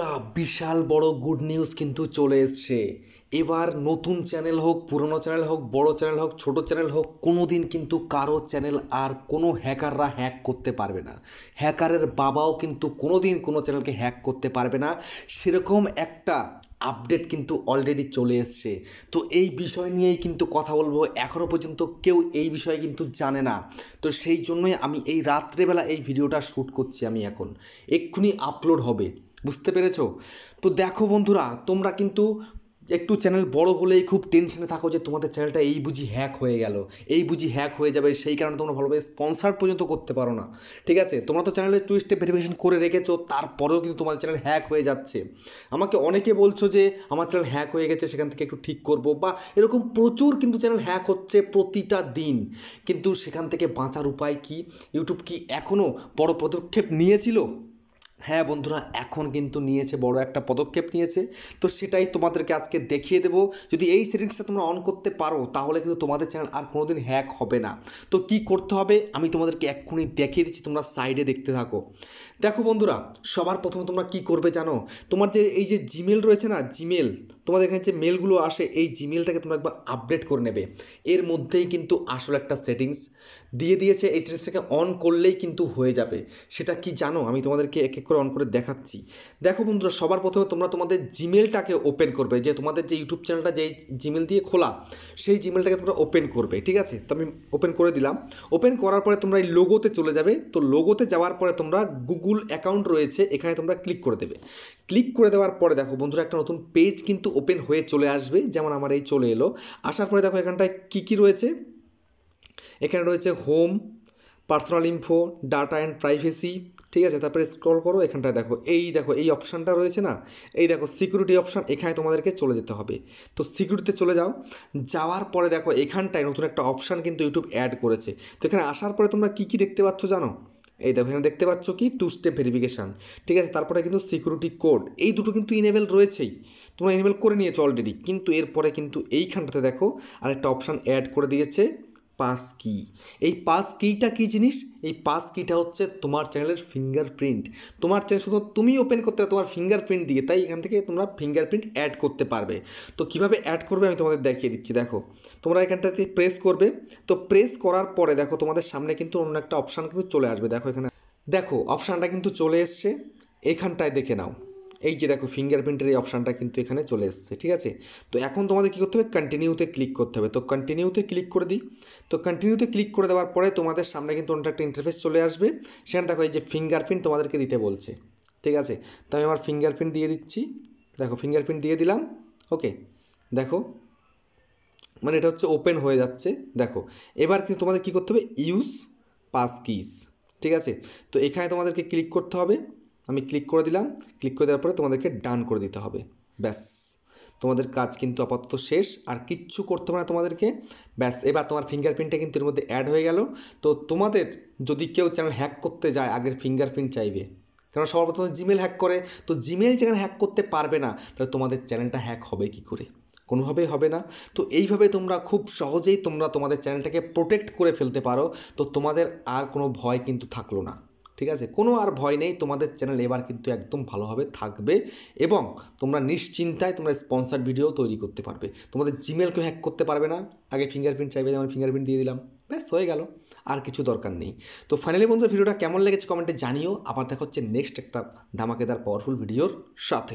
বন্ধুরা বিশাল বড় good news কিন্তু চলে এসছে এবার নতুন চ্যানেল হোক পুরনো চ্যানেল হোক বড় চ্যানেল হোক ছোট চ্যানেল হোক কোনো দিন কিন্তু কারো চ্যানেল আর কোনো হ্যাকাররা হ্যাক করতে পারবে না হ্যাকারের বাবাও কিন্তু কোনো দিন কোনো চ্যানেলকে হ্যাক করতে পারবে না সেরকম একটা আপডেট কিন্তু অলরেডি চলে এসছে তো এই বিষয় নিয়েই কিন্তু কথা বলবো এখনও পর্যন্ত কেউ এই বিষয়ে কিন্তু জানে না তো সেই জন্যই আমি এই রাত্রেবেলা এই ভিডিওটা শ্যুট করছি আমি এখন এক্ষুনি আপলোড হবে বুঝতে পেরেছ তো দেখো বন্ধুরা তোমরা কিন্তু একটু চ্যানেল বড় হলেই খুব টেনশনে থাকো যে তোমাদের চ্যানেলটা এই বুঝি হ্যাক হয়ে গেল এই বুঝি হ্যাক হয়ে যাবে সেই কারণে তোমরা ভালোভাবে স্পন্সার পর্যন্ত করতে পারো না ঠিক আছে তোমরা তো চ্যানেলে টু স্টেপ ভেরিফিকেশন করে রেখেছো তারপরেও কিন্তু তোমাদের চ্যানেল হ্যাক হয়ে যাচ্ছে আমাকে অনেকে বলছো যে আমার চ্যানেল হ্যাক হয়ে গেছে সেখান থেকে একটু ঠিক করব বা এরকম প্রচুর কিন্তু চ্যানেল হ্যাক হচ্ছে প্রতিটা দিন কিন্তু সেখান থেকে বাঁচার উপায় কি ইউটিউব কি এখনও বড় পদক্ষেপ নিয়েছিল হ্যাঁ বন্ধুরা এখন কিন্তু নিয়েছে বড় একটা পদক্ষেপ নিয়েছে তো সেটাই তোমাদেরকে আজকে দেখিয়ে দেবো যদি এই সেটিংসটা তোমরা অন করতে পারো তাহলে কিন্তু তোমাদের চ্যানেল আর কোনো দিন হ্যাক হবে না তো কি করতে হবে আমি তোমাদেরকে এক্ষুনি দেখিয়ে দিচ্ছি তোমরা সাইডে দেখতে থাকো দেখো বন্ধুরা সবার প্রথমে তোমরা কি করবে জানো তোমার যে এই যে জিমেল রয়েছে না জিমেল তোমাদের এখানে যে মেলগুলো আসে এই জিমেলটাকে তোমরা একবার আপডেট করে নেবে এর মধ্যেই কিন্তু আসল একটা সেটিংস দিয়ে দিয়েছে এই সেটিংসটাকে অন করলেই কিন্তু হয়ে যাবে সেটা কি জানো আমি তোমাদেরকে এক এক করে অন করে দেখাচ্ছি দেখো বন্ধুরা সবার প্রথমে তোমরা তোমাদের জিমেলটাকে ওপেন করবে যে তোমাদের যে ইউটিউব চ্যানেলটা যে জিমেল দিয়ে খোলা সেই জিমেলটাকে তোমরা ওপেন করবে ঠিক আছে তো আমি ওপেন করে দিলাম ওপেন করার পরে তোমরা এই লোগোতে চলে যাবে তো লোগোতে যাওয়ার পরে তোমরা গুগল অ্যাকাউন্ট রয়েছে এখানে তোমরা ক্লিক করে দেবে ক্লিক করে দেওয়ার পরে দেখো বন্ধুরা একটা নতুন পেজ কিন্তু ওপেন হয়ে চলে আসবে যেমন আমার এই চলে এলো আসার পরে দেখো এখানটায় কী কী রয়েছে এখানে রয়েছে home personal info data and privacy ঠিক আছে তারপরে স্ক্রল করো এখানটায় দেখো এই দেখো এই অপশানটা রয়েছে না এই দেখো সিকিউরিটি অপশান এখানে তোমাদেরকে চলে যেতে হবে তো সিকিউরিটিতে চলে যাও যাওয়ার পরে দেখো এখানটায় নতুন একটা অপশান কিন্তু ইউটিউব অ্যাড করেছে তো এখানে আসার পরে তোমরা কী কী দেখতে পাচ্ছ জানো এই দেখো এখানে দেখতে পাচ্ছ কি টু স্টেপ ভেরিফিকেশান ঠিক আছে তারপরে কিন্তু সিকিউরিটি কোড এই দুটো কিন্তু ইনেবেল রয়েছেই তোমরা ইনেবেল করে নিয়েছো অলরেডি কিন্তু এরপরে কিন্তু এইখানটাতে দেখো আরেকটা অপশান অ্যাড করে দিয়েছে পাস কি এই পাস কিটা কী জিনিস এই পাস কিটা হচ্ছে তোমার চ্যানেলের ফিঙ্গারপ্রিন্ট তোমার চ্যানেল শুধু তুমি ওপেন করতে তোমার ফিঙ্গারপ্রিন্ট দিয়ে তাই এখান থেকে তোমরা ফিঙ্গারপ্রিন্ট অ্যাড করতে পারবে তো কিভাবে অ্যাড করবে আমি তোমাদের দেখিয়ে দিচ্ছি দেখো তোমরা এখানটাতে প্রেস করবে তো প্রেস করার পরে দেখো তোমাদের সামনে কিন্তু অন্য একটা অপশান কিন্তু চলে আসবে দেখো এখানে দেখো অপশানটা কিন্তু চলে এসছে এখানটায় দেখে নাও এই যে দেখো ফিঙ্গারপ্রিন্টের এই অপশানটা কিন্তু এখানে চলে এসছে ঠিক আছে তো এখন তোমাদের কী করতে হবে কন্টিনিউতে ক্লিক করতে হবে তো কন্টিনিউতে ক্লিক করে দিই তো কন্টিনিউতে ক্লিক করে দেওয়ার পরে তোমাদের সামনে কিন্তু অন্য একটা ইন্টারফেস চলে আসবে সেখানে দেখো এই যে ফিঙ্গারপ্রিন্ট তোমাদেরকে দিতে বলছে ঠিক আছে তো আমি আমার ফিঙ্গারপ্রিন্ট দিয়ে দিচ্ছি দেখো ফিঙ্গারপ্রিন্ট দিয়ে দিলাম ওকে দেখো মানে এটা হচ্ছে ওপেন হয়ে যাচ্ছে দেখো এবার কিন্তু তোমাদের কী করতে হবে ইউজ পাস কিস ঠিক আছে তো এখানে তোমাদেরকে ক্লিক করতে হবে আমি ক্লিক করে দিলাম ক্লিক করে দেওয়ার পরে তোমাদেরকে ডান করে দিতে হবে ব্যাস তোমাদের কাজ কিন্তু আপাতত শেষ আর কিচ্ছু করতে হবে না তোমাদেরকে ব্যাস এবার তোমার ফিঙ্গারপ্রিন্টটা কিন্তু এর মধ্যে অ্যাড হয়ে গেল তো তোমাদের যদি কেউ চ্যানেল হ্যাক করতে যায় আগের ফিঙ্গারপ্রিন্ট চাইবে কারণ সবার প্রথমে জিমেল হ্যাক করে তো জিমেল যেখানে হ্যাক করতে পারবে না তাহলে তোমাদের চ্যানেলটা হ্যাক হবে কি করে কোনোভাবেই হবে না তো এইভাবে তোমরা খুব সহজেই তোমরা তোমাদের চ্যানেলটাকে প্রোটেক্ট করে ফেলতে পারো তো তোমাদের আর কোনো ভয় কিন্তু থাকলো না ঠিক আছে কোনো আর ভয় নেই তোমাদের চ্যানেল এবার কিন্তু একদম ভালোভাবে থাকবে এবং তোমরা নিশ্চিন্তায় তোমরা স্পন্সার ভিডিও তৈরি করতে পারবে তোমাদের জিমেলকেও হ্যাক করতে পারবে না আগে ফিঙ্গারপ্রিন্ট চাইবে যেমন ফিঙ্গারপ্রিন্ট দিয়ে দিলাম ব্যাস হয়ে গেল আর কিছু দরকার নেই তো ফাইনালি বন্ধু ভিডিওটা কেমন লেগেছে কমেন্টে জানিও আবার দেখা হচ্ছে নেক্সট একটা ধামাকেদার পাওয়ারফুল ভিডিওর সাথে